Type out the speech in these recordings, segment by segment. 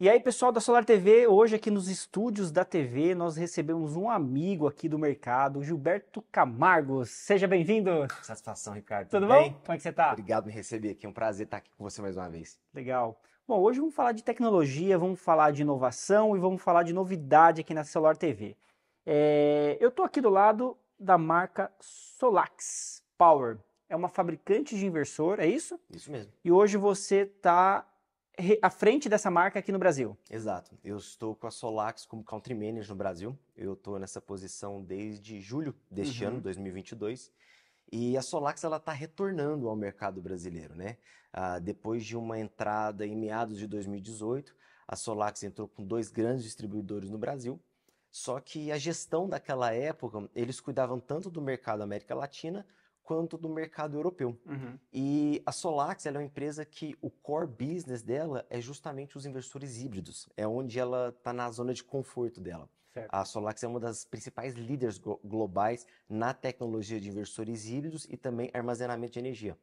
E aí, pessoal da Solar TV, hoje aqui nos estúdios da TV, nós recebemos um amigo aqui do mercado, Gilberto Camargo. Seja bem-vindo. Satisfação, Ricardo. Tudo, Tudo bem? bom? Como é que você está? Obrigado por me receber aqui, é um prazer estar aqui com você mais uma vez. Legal. Bom, hoje vamos falar de tecnologia, vamos falar de inovação e vamos falar de novidade aqui na Solar TV. É... Eu estou aqui do lado da marca Solax Power. É uma fabricante de inversor, é isso? Isso mesmo. E hoje você está à frente dessa marca aqui no Brasil. Exato. Eu estou com a Solax como Country Manager no Brasil. Eu estou nessa posição desde julho deste uhum. ano, 2022. E a Solax ela está retornando ao mercado brasileiro, né? Ah, depois de uma entrada em meados de 2018, a Solax entrou com dois grandes distribuidores no Brasil. Só que a gestão daquela época, eles cuidavam tanto do mercado América Latina quanto do mercado europeu. Uhum. E a Solax é uma empresa que o core business dela é justamente os investidores híbridos, é onde ela está na zona de conforto dela. Certo. A Solax é uma das principais líderes globais na tecnologia de investidores híbridos e também armazenamento de energia.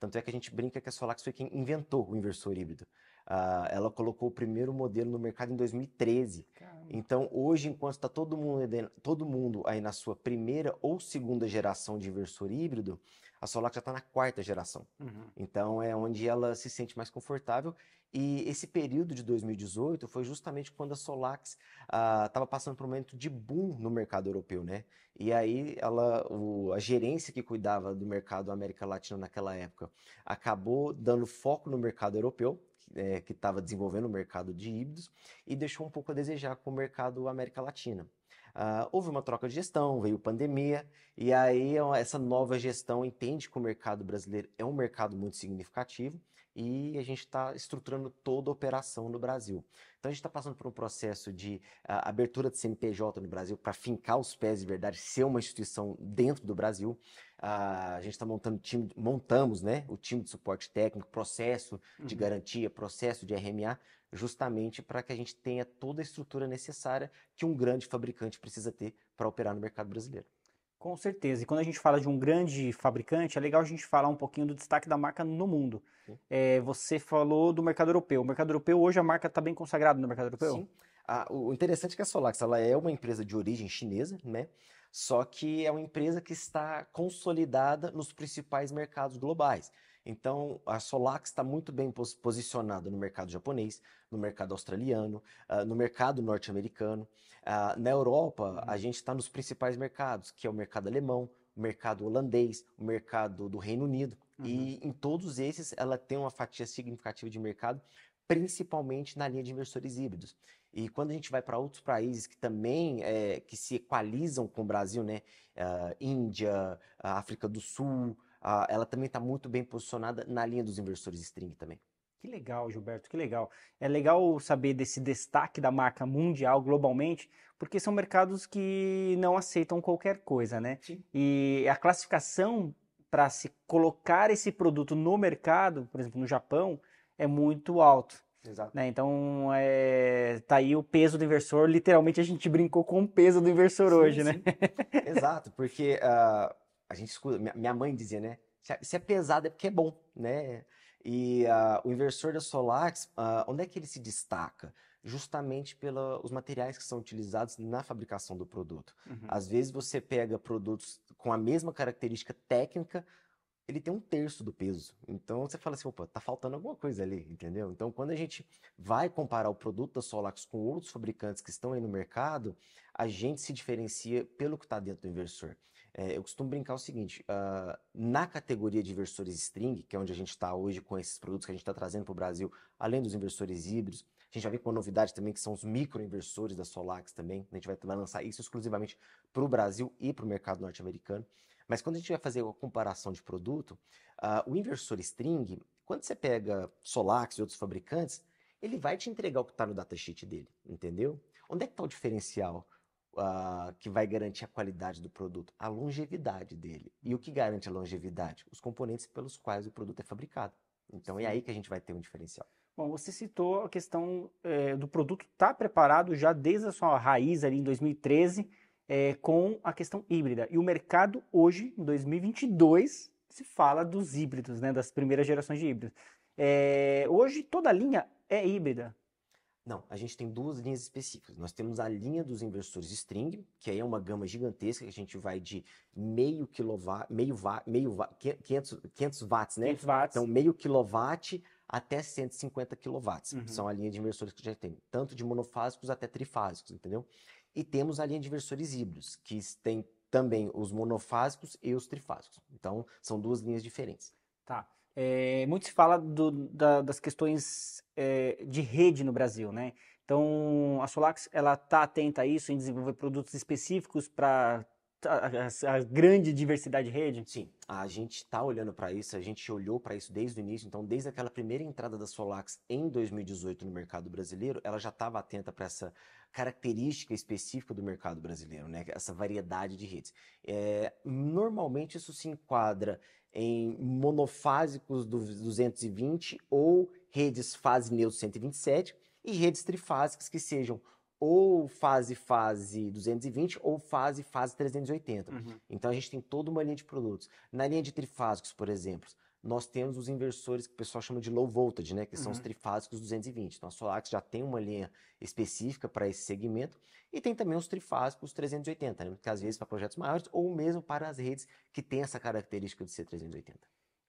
Tanto é que a gente brinca que a Solax foi quem inventou o inversor híbrido. Uh, ela colocou o primeiro modelo no mercado em 2013. Caramba. Então, hoje, enquanto está todo mundo, todo mundo aí na sua primeira ou segunda geração de inversor híbrido, a solax já está na quarta geração. Uhum. Então, é onde ela se sente mais confortável. E esse período de 2018 foi justamente quando a Solax estava ah, uh, passando por um momento de boom no mercado europeu, né? E aí ela, o, a gerência que cuidava do mercado América Latina naquela época acabou dando foco no mercado europeu, é, que estava desenvolvendo o mercado de híbridos e deixou um pouco a desejar com o mercado América Latina. Ah, houve uma troca de gestão, veio pandemia, e aí é essa nova gestão entende que o mercado brasileiro é um mercado muito significativo e a gente está estruturando toda a operação no Brasil. Então a gente está passando por um processo de uh, abertura de CNPJ no Brasil para fincar os pés de verdade, ser uma instituição dentro do Brasil. Uh, a gente está montando time, montamos né, o time de suporte técnico, processo uhum. de garantia, processo de RMA, justamente para que a gente tenha toda a estrutura necessária que um grande fabricante precisa ter para operar no mercado brasileiro. Com certeza. E quando a gente fala de um grande fabricante, é legal a gente falar um pouquinho do destaque da marca no mundo. É, você falou do mercado europeu. O mercado europeu, hoje a marca está bem consagrada no mercado europeu? Sim. o interessante é que a Solax ela é uma empresa de origem chinesa, né? Só que é uma empresa que está consolidada nos principais mercados globais. Então, a Solax está muito bem pos posicionada no mercado japonês, no mercado australiano, uh, no mercado norte-americano. Uh, na Europa, a uhum. gente está nos principais mercados, que é o mercado alemão, o mercado holandês, o mercado do Reino Unido. Uhum. E em todos esses, ela tem uma fatia significativa de mercado, principalmente na linha de inversores híbridos. E quando a gente vai para outros países que também é, que se equalizam com o Brasil, né? Uh, Índia, África do Sul, ah, ela também está muito bem posicionada na linha dos inversores string também. Que legal, Gilberto, que legal. É legal saber desse destaque da marca mundial, globalmente, porque são mercados que não aceitam qualquer coisa, né? Sim. E a classificação para se colocar esse produto no mercado, por exemplo, no Japão, é muito alto. Exato. Né? Então, é, tá aí o peso do inversor. Literalmente, a gente brincou com o peso do inversor sim, hoje, né? sim. né? Exato, porque uh, a gente escuta, minha mãe dizia, né? É, se é pesado é porque é bom, né? E uh, o inversor da Solax, uh, ah, onde é que ele se destaca? Justamente pelos materiais que são utilizados na fabricação do produto. Uhum. Às vezes você pega produtos com a mesma característica técnica, ele tem um terço do peso. Então você fala assim, opa, tá faltando alguma coisa ali, entendeu? Então quando a gente vai comparar o produto da Solax com outros fabricantes que estão aí no mercado, a gente se diferencia pelo que está dentro do inversor. É, eu costumo brincar o seguinte: uh, na categoria de inversores string, que é onde a gente está hoje com esses produtos que a gente está trazendo para o Brasil, além dos inversores híbridos, a gente já vem com uma novidade também que são os microinversores da Solax também. A gente vai, vai lançar isso exclusivamente para o Brasil e para o mercado norte-americano. Mas quando a gente vai fazer a comparação de produto, uh, o inversor string, quando você pega Solax e outros fabricantes, ele vai te entregar o que está no datasheet dele, entendeu? Onde é que está o diferencial? uh, que vai garantir a qualidade do produto? A longevidade dele. E o que garante a longevidade? Os componentes pelos quais o produto é fabricado. Então é Sim. é aí que a gente vai ter um diferencial. Bom, você citou a questão é, do produto estar tá preparado já desde a sua raiz ali em 2013 é, com a questão híbrida. E o mercado hoje, em 2022, se fala dos híbridos, né, das primeiras gerações de híbridos. É, hoje toda linha é híbrida. Não, a gente tem duas linhas específicas. Nós temos a linha dos inversores string, que aí é uma gama gigantesca, que a gente vai de meio quilowatt, meio watt, meio watt, 500, 500 watts, né? 500 watts. Então, meio quilowatt até 150 quilowatts. Uhum. São a linha de inversores que a gente tem, tanto de monofásicos até trifásicos, entendeu? E temos a linha de inversores híbridos, que tem também os monofásicos e os trifásicos. Então, são duas linhas diferentes. Tá. É, muito se fala do, da, das questões é, de rede no Brasil, né? Então, a Solax ela está atenta a isso em desenvolver produtos específicos para a, a, grande diversidade de rede? Sim, a gente está olhando para isso, a gente olhou para isso desde o início. Então, desde aquela primeira entrada da Solax em 2018 no mercado brasileiro, ela já estava atenta para essa característica específica do mercado brasileiro, né? essa variedade de redes. É, normalmente, isso se enquadra em monofásicos do 220 ou redes fase neutro 127 e redes trifásicas que sejam ou fase fase 220 ou fase fase 380. Uhum. Então a gente tem toda uma linha de produtos. Na linha de trifásicos, por exemplo, nós temos os inversores que o pessoal chama de low voltage, né, que são uhum. os trifásicos 220. Então a Solax já tem uma linha específica para esse segmento e tem também os trifásicos 380, né, que às vezes para projetos maiores ou mesmo para as redes que têm essa característica de ser 380.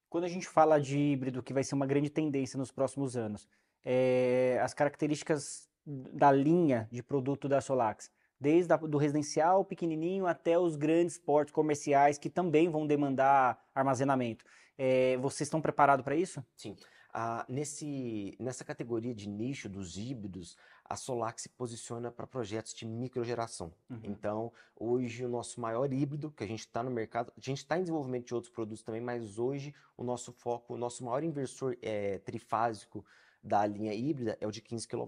Quando a gente fala de híbrido, que vai ser uma grande tendência nos próximos anos, é, as características da linha de produto da Solax, desde do residencial pequenininho até os grandes portos comerciais que também vão demandar armazenamento. É, vocês estão preparados para isso? Sim. Ah, nesse, nessa categoria de nicho dos híbridos, a Solax se posiciona para projetos de microgeração. Uhum. Então, hoje o nosso maior híbrido, que a gente está no mercado, a gente está em desenvolvimento de outros produtos também, mas hoje o nosso foco, o nosso maior inversor é, trifásico da linha híbrida é o de 15 kW.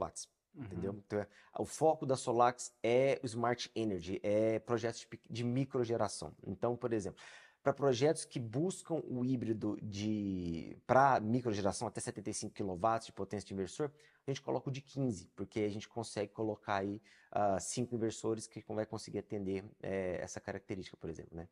Uhum. Entendeu? Então, é, o foco da Solax é o Smart Energy, é projetos de, de microgeração. Então, por exemplo, para projetos que buscam o híbrido de para microgeração até 75 kW de potência de inversor, a gente coloca o de 15, porque a gente consegue colocar aí uh, cinco inversores que vai conseguir atender é, essa característica, por exemplo, né?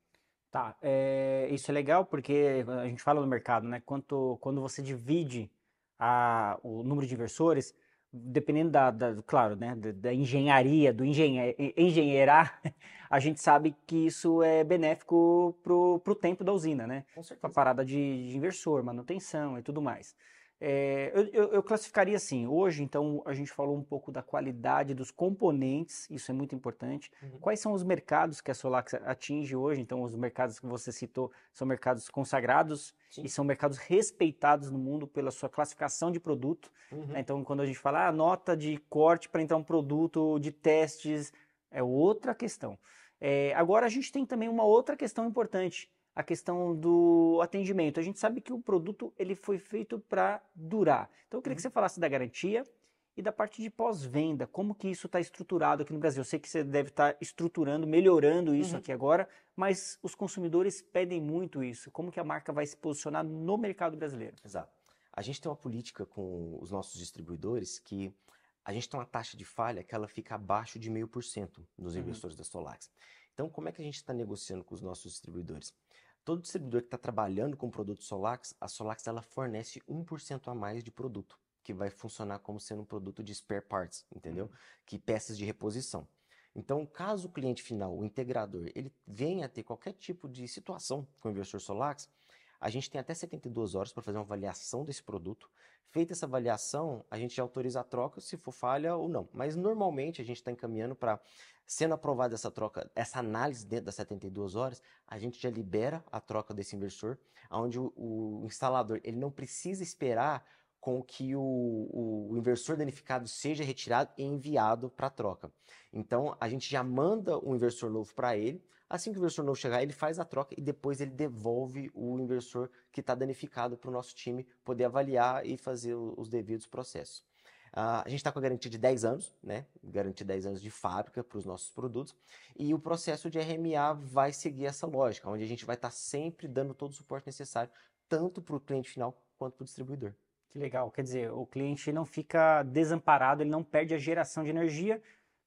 Tá, é, isso é legal porque a gente fala no mercado, né? Quanto, quando você divide a, o número de inversores, dependendo da, da claro, né, da, da engenharia, do engenhe, engenheirar a gente sabe que isso é benéfico pro, pro tempo da usina, né? Com certeza. A parada de, de inversor, manutenção e tudo mais. É, eu, eu, eu, classificaria assim. Hoje, então, a gente falou um pouco da qualidade dos componentes, isso é muito importante. Uhum. Quais são os mercados que a Solax atinge hoje? Então, os mercados que você citou são mercados consagrados Sim. e são mercados respeitados no mundo pela sua classificação de produto. Uhum. Né? Então, quando a gente fala ah, nota de corte para entrar um produto de testes, é outra questão. É, agora a gente tem também uma outra questão importante, a questão do atendimento. A gente sabe que o produto ele foi feito para durar. Então eu queria uhum. que você falasse da garantia e da parte de pós-venda, como que isso está estruturado aqui no Brasil. Eu sei que você deve estar tá estruturando, melhorando isso uhum. aqui agora, mas os consumidores pedem muito isso. Como que a marca vai se posicionar no mercado brasileiro? Exato. A gente tem uma política com os nossos distribuidores que a gente tem uma taxa de falha que ela fica abaixo de meio por cento nos uhum. investidores da Solax. Então, como é que a gente está negociando com os nossos distribuidores? Todo distribuidor que está trabalhando com produto Solax, a Solax ela fornece 1% a mais de produto, que vai funcionar como sendo um produto de spare parts, entendeu? Uhum. Que peças de reposição. Então, caso o cliente final, o integrador, ele venha a ter qualquer tipo de situação com o investidor Solax, a gente tem até 72 horas para fazer uma avaliação desse produto. Feita essa avaliação, a gente autoriza a troca, se for falha ou não. Mas normalmente a gente está encaminhando para, sendo aprovada essa troca, essa análise dentro das 72 horas, a gente já libera a troca desse inversor, onde o, o instalador ele não precisa esperar com que o, o, inversor danificado seja retirado e enviado para a troca. Então, a gente já manda um inversor novo para ele, Assim que o inversor novo chegar, ele faz a troca e depois ele devolve o inversor que está danificado para o nosso time poder avaliar e fazer os devidos processos. Uh, a gente está com a garantia de 10 anos, né? Garantia de 10 anos de fábrica para os nossos produtos. E o processo de RMA vai seguir essa lógica, onde a gente vai estar tá sempre dando todo o suporte necessário, tanto para o cliente final quanto para o distribuidor. Que legal. Quer dizer, o cliente não fica desamparado, ele não perde a geração de energia,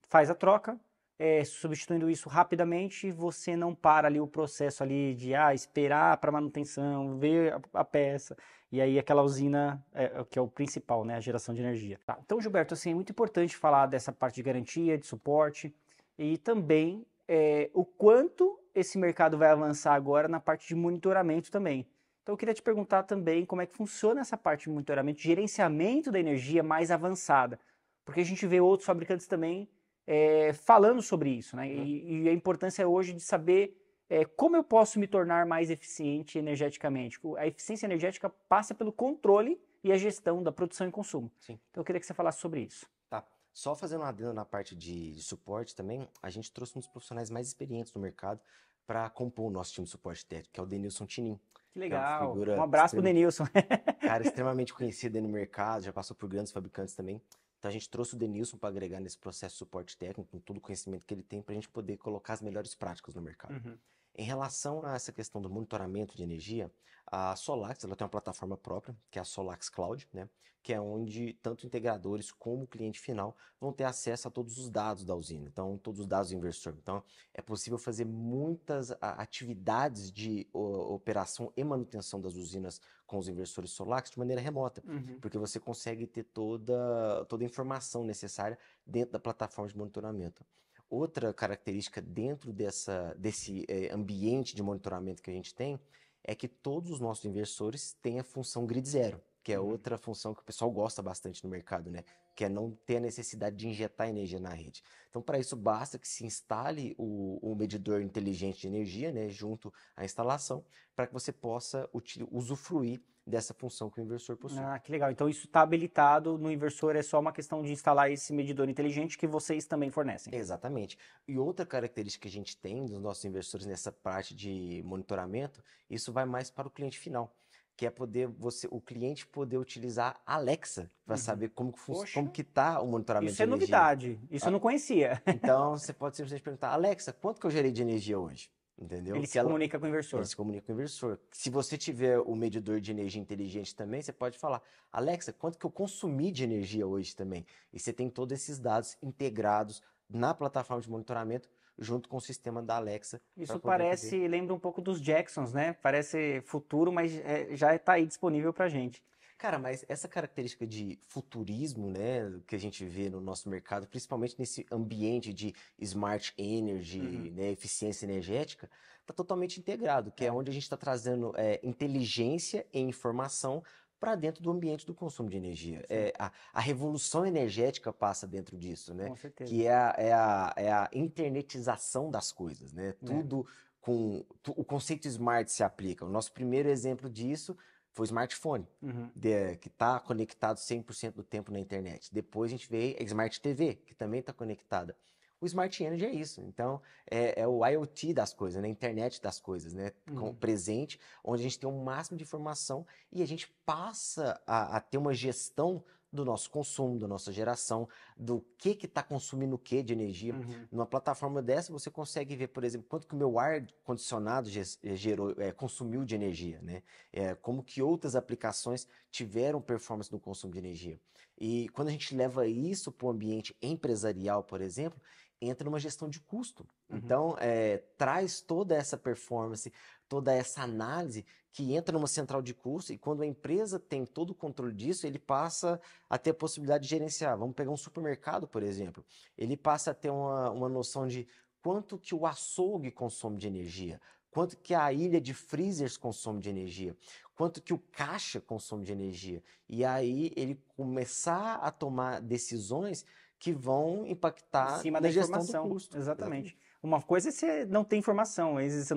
faz a troca, é, substituindo isso rapidamente, você não para ali o processo ali de ah, esperar para manutenção, ver a, a, peça, e aí aquela usina é, é que é o principal, né, a geração de energia. Tá, então, Gilberto, assim, é muito importante falar dessa parte de garantia, de suporte, e também é, o quanto esse mercado vai avançar agora na parte de monitoramento também. Então, eu queria te perguntar também como é que funciona essa parte de monitoramento, gerenciamento da energia mais avançada, porque a gente vê outros fabricantes também é, falando sobre isso, né? E, uhum. e, a importância hoje de saber é, como eu posso me tornar mais eficiente energeticamente. A eficiência energética passa pelo controle e a gestão da produção e consumo. Sim. Então eu queria que você falasse sobre isso. Tá. Só fazendo uma adendo na parte de, de suporte também, a gente trouxe um dos profissionais mais experientes do mercado para compor o nosso time de suporte técnico, que é o Denilson Tinin. Que é legal. É um abraço para pro Denilson. cara extremamente conhecido aí no mercado, já passou por grandes fabricantes também. Então a gente trouxe o Denilson para agregar nesse processo de suporte técnico, com todo o conhecimento que ele tem, para a gente poder colocar as melhores práticas no mercado. Uhum. Em relação a essa questão do monitoramento de energia, a Solax ela tem uma plataforma própria, que é a Solax Cloud, né? que é onde tanto integradores como o cliente final vão ter acesso a todos os dados da usina, então todos os dados do inversor. Então é possível fazer muitas atividades de operação e manutenção das usinas com os inversores Solax de maneira remota, uhum. porque você consegue ter toda, toda a informação necessária dentro da plataforma de monitoramento. Outra característica dentro dessa, desse é, ambiente de monitoramento que a gente tem é que todos os nossos inversores têm a função grid zero, que é uhum. outra função que o pessoal gosta bastante no mercado, né? Que é não ter a necessidade de injetar energia na rede. Então, para isso, basta que se instale o, o, medidor inteligente de energia, né? Junto à instalação, para que você possa usufruir dessa função que o inversor possui. Ah, que legal. Então isso está habilitado no inversor, é só uma questão de instalar esse medidor inteligente que vocês também fornecem. Exatamente. E outra característica que a gente tem dos nossos inversores nessa parte de monitoramento, isso vai mais para o cliente final que é poder você, o cliente poder utilizar a Alexa para uhum. saber como que Poxa. como que tá o monitoramento. Isso é novidade, isso ah. eu não conhecia. Então você pode simplesmente perguntar, Alexa, quanto que eu gerei de energia hoje? Entendeu? Ele se, ela, comunica com o inversor. Ele se comunica com o inversor. Se você tiver o medidor de energia inteligente também, você pode falar, Alexa, quanto que eu consumi de energia hoje também? E você tem todos esses dados integrados na plataforma de monitoramento junto com o sistema da Alexa. Isso parece, lembra um pouco dos Jacksons, né? Parece futuro, mas é, já está aí disponível para gente. Cara, mas essa característica de futurismo, né, que a gente vê no nosso mercado, principalmente nesse ambiente de smart energy, uhum. né, eficiência energética, está totalmente integrado, que é, é onde a gente está trazendo é, inteligência e informação para dentro do ambiente do consumo de energia. É, a, a, revolução energética passa dentro disso, né? Com certeza. Que é a, é a, é a internetização das coisas, né? É. Tudo com... Tu, o conceito smart se aplica. O nosso primeiro exemplo disso foi o smartphone, uhum. de, que está conectado 100% do tempo na internet. Depois a gente veio a Smart TV, que também está conectada. O Smart Energy é isso. Então, é, é, o IoT das coisas, né? Internet das coisas, né? Uhum. Com, presente, onde a gente tem o um máximo de informação e a gente passa a, a ter uma gestão do nosso consumo, da nossa geração, do que que está consumindo o que de energia. Uhum. Numa plataforma dessa, você consegue ver, por exemplo, quanto que o meu ar condicionado eh, gerou, é, consumiu de energia, né? É, como que outras aplicações tiveram performance no consumo de energia. E quando a gente leva isso para o ambiente empresarial, por exemplo, entra numa gestão de custo. Uhum. Então, é, traz toda essa performance, toda essa análise que entra numa central de custo e quando a empresa tem todo o controle disso, ele passa a ter a possibilidade de gerenciar. Vamos pegar um supermercado, por exemplo. Ele passa a ter uma, uma noção de quanto que o açougue consome de energia, quanto que a ilha de freezers consome de energia, quanto que o caixa consome de energia. E aí ele começar a tomar decisões que vão impactar em cima na da gestão do custo. Exatamente. Exatamente. Uma coisa é você não ter informação, você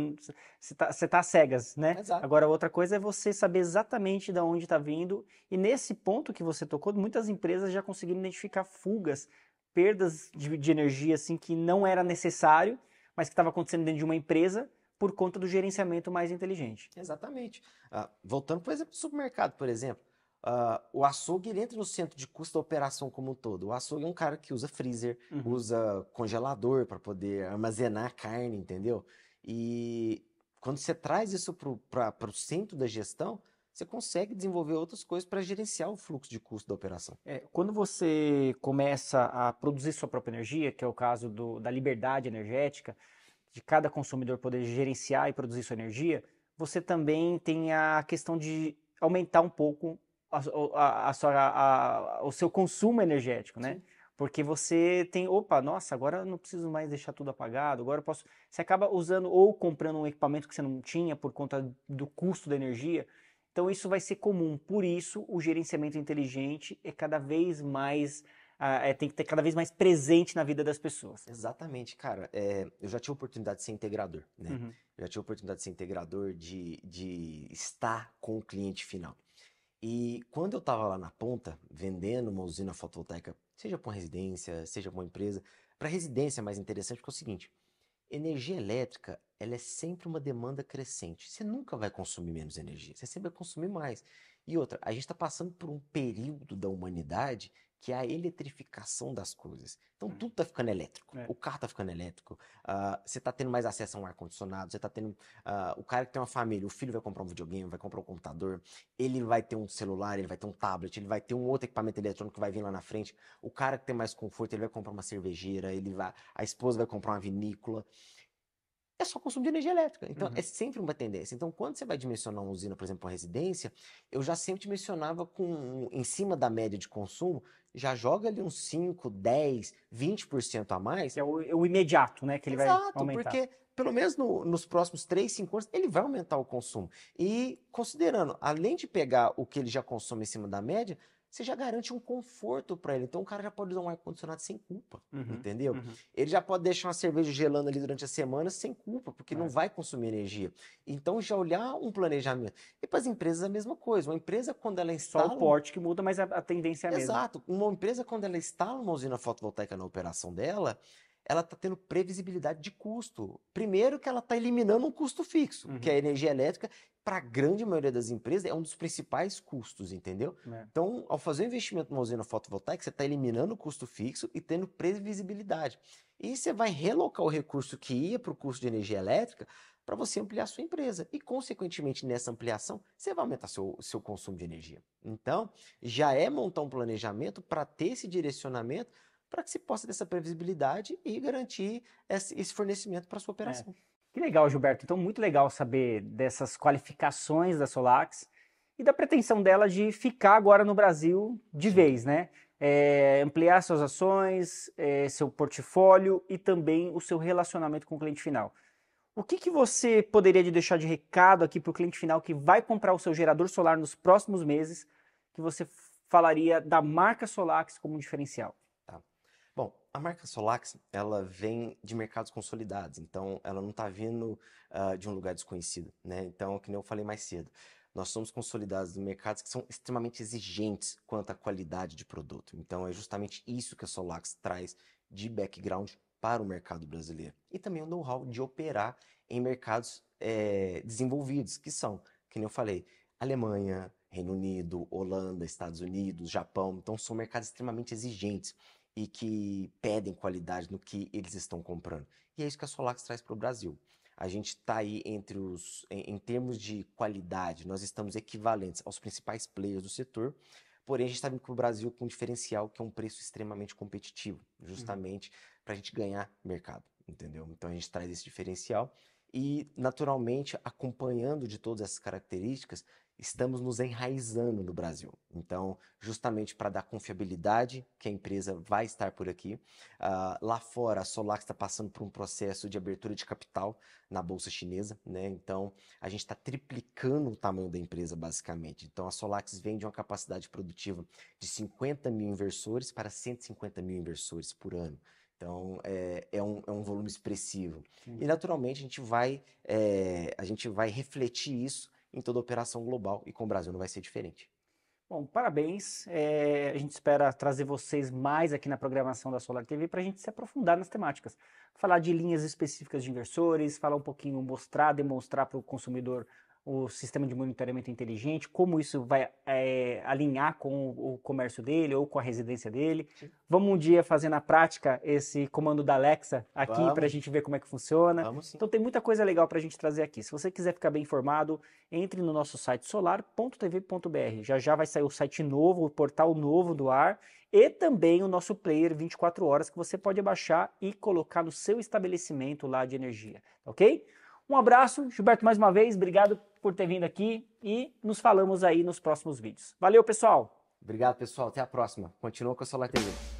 está tá, tá cegas, né? Exato. Agora, outra coisa é você saber exatamente de onde está vindo. E nesse ponto que você tocou, muitas empresas já conseguiram identificar fugas, perdas de, de energia assim que não era necessário, mas que estava acontecendo dentro de uma empresa por conta do gerenciamento mais inteligente. Exatamente. Ah, voltando para o exemplo do supermercado, por exemplo. Uh, o açougue ele entra no centro de custo da operação como um todo. O açougue é um cara que usa freezer, uhum. usa congelador para poder armazenar carne, entendeu? E quando você traz isso para o centro da gestão, você consegue desenvolver outras coisas para gerenciar o fluxo de custo da operação. É, quando você começa a produzir sua própria energia, que é o caso do, da liberdade energética, de cada consumidor poder gerenciar e produzir sua energia, você também tem a questão de aumentar um pouco a, a, a, o seu consumo energético, né? Sim. Porque você tem, opa, nossa, agora eu não preciso mais deixar tudo apagado, agora eu posso. Você acaba usando ou comprando um equipamento que você não tinha por conta do custo da energia. Então isso vai ser comum. Por isso, o gerenciamento inteligente é cada vez mais. É, tem que ter cada vez mais presente na vida das pessoas. Exatamente, cara. É, eu já tive a oportunidade de ser integrador, né? Uhum. Eu já tive a oportunidade de ser integrador, de, de estar com o cliente final. E quando eu estava lá na ponta, vendendo uma usina fotovoltaica, seja para uma residência, seja para uma empresa, para residência é mais interessante porque é o seguinte, energia elétrica ela é sempre uma demanda crescente. Você nunca vai consumir menos energia, você sempre vai consumir mais. E outra, a gente está passando por um período da humanidade que é a eletrificação das coisas. Então hum. tudo está ficando elétrico. É. O carro está ficando elétrico. Ah, você uh, está tendo mais acesso a um ar-condicionado. Você está tendo. Uh, o cara que tem uma família, o filho vai comprar um videogame, vai comprar um computador, ele vai ter um celular, ele vai ter um tablet, ele vai ter um outro equipamento eletrônico que vai vir lá na frente. O cara que tem mais conforto, ele vai comprar uma cervejeira, ele vai. A esposa vai comprar uma vinícola é só consumo de energia elétrica. Então, uhum. é sempre uma tendência. Então, quando você vai dimensionar uma usina, por exemplo, para residência, eu já sempre dimensionava com em cima da média de consumo, já joga ali uns 5, 10, 20% a mais. É o, o imediato, né? Que ele Exato, vai aumentar. porque pelo menos no, nos próximos 3, 5 anos, ele vai aumentar o consumo. E considerando, além de pegar o que ele já consome em cima da média, você já garante um conforto para ele. Então o cara já pode usar um ar-condicionado sem culpa, uhum, entendeu? Uhum. Ele já pode deixar uma cerveja gelando ali durante a semana sem culpa, porque é. não vai consumir energia. Então já olhar um planejamento. E para as empresas a mesma coisa. Uma empresa quando ela instala... Só o porte que muda, mas a, a tendência é a Exato. mesma. Exato. Uma empresa quando ela instala uma usina fotovoltaica na operação dela, ela está tendo previsibilidade de custo. Primeiro que ela está eliminando um custo fixo, uhum. que é uhum. a energia elétrica, para a grande maioria das empresas, é um dos principais custos, entendeu? É. Então, ao fazer um investimento numa usina fotovoltaica, você está eliminando o custo fixo e tendo previsibilidade. E você vai relocar o recurso que ia para o custo de energia elétrica para você ampliar a sua empresa. E, consequentemente, nessa ampliação, você vai aumentar seu, seu consumo de energia. Então, já é montar um planejamento para ter esse direcionamento para que se possa ter essa previsibilidade e garantir esse fornecimento para a sua é. operação. É. Que legal, Gilberto. Então, muito legal saber dessas qualificações da Solax e da pretensão dela de ficar agora no Brasil de Sim. vez, né? É, ampliar suas ações, é, seu portfólio e também o seu relacionamento com o cliente final. O que, que você poderia deixar de recado aqui para o cliente final que vai comprar o seu gerador solar nos próximos meses, que você falaria da marca Solax como um diferencial? A marca Solax, ela vem de mercados consolidados, então ela não está vindo uh, de um lugar desconhecido, né? Então, que nem eu falei mais cedo, nós somos consolidados em mercados que são extremamente exigentes quanto à qualidade de produto. Então, é justamente isso que a Solax traz de background para o mercado brasileiro. E também o know-how de operar em mercados é, desenvolvidos, que são, que nem eu falei, Alemanha, Reino Unido, Holanda, Estados Unidos, Japão. Então, são mercados extremamente exigentes e que pedem qualidade no que eles estão comprando. E é isso que a Solax traz para o Brasil. A gente está aí entre os, em, em, termos de qualidade, nós estamos equivalentes aos principais players do setor, porém a gente está vindo para o Brasil com um diferencial que é um preço extremamente competitivo, uhum. justamente uhum. para a gente ganhar mercado, entendeu? Então a gente traz esse diferencial e, naturalmente, acompanhando de todas essas características, estamos nos enraizando no Brasil. Então, justamente para dar confiabilidade que a empresa vai estar por aqui. Uh, lá fora, a Solax está passando por um processo de abertura de capital na Bolsa Chinesa, né? Então, a gente está triplicando o tamanho da empresa, basicamente. Então, a Solax vende uma capacidade produtiva de 50 mil inversores para 150 mil inversores por ano. Então é, é, um, é um volume expressivo. Sim. E naturalmente a gente vai, é, a gente vai refletir isso em toda a operação global e com o Brasil não vai ser diferente. Bom, parabéns. É, a gente espera trazer vocês mais aqui na programação da Solar TV para a gente se aprofundar nas temáticas. Falar de linhas específicas de inversores, falar um pouquinho, mostrar, demonstrar para o consumidor o sistema de monitoramento inteligente, como isso vai é, alinhar com o, o, comércio dele ou com a residência dele. Sim. Vamos um dia fazer na prática esse comando da Alexa aqui para a gente ver como é que funciona. Vamos, então tem muita coisa legal para a gente trazer aqui. Se você quiser ficar bem informado, entre no nosso site solar.tv.br. Já já vai sair o site novo, o portal novo do ar e também o nosso player 24 horas que você pode baixar e colocar no seu estabelecimento lá de energia, ok? Um abraço, Gilberto, mais uma vez, obrigado por ter vindo aqui e nos falamos aí nos próximos vídeos. Valeu, pessoal! Obrigado, pessoal. Até a próxima. Continua com a sua lateria.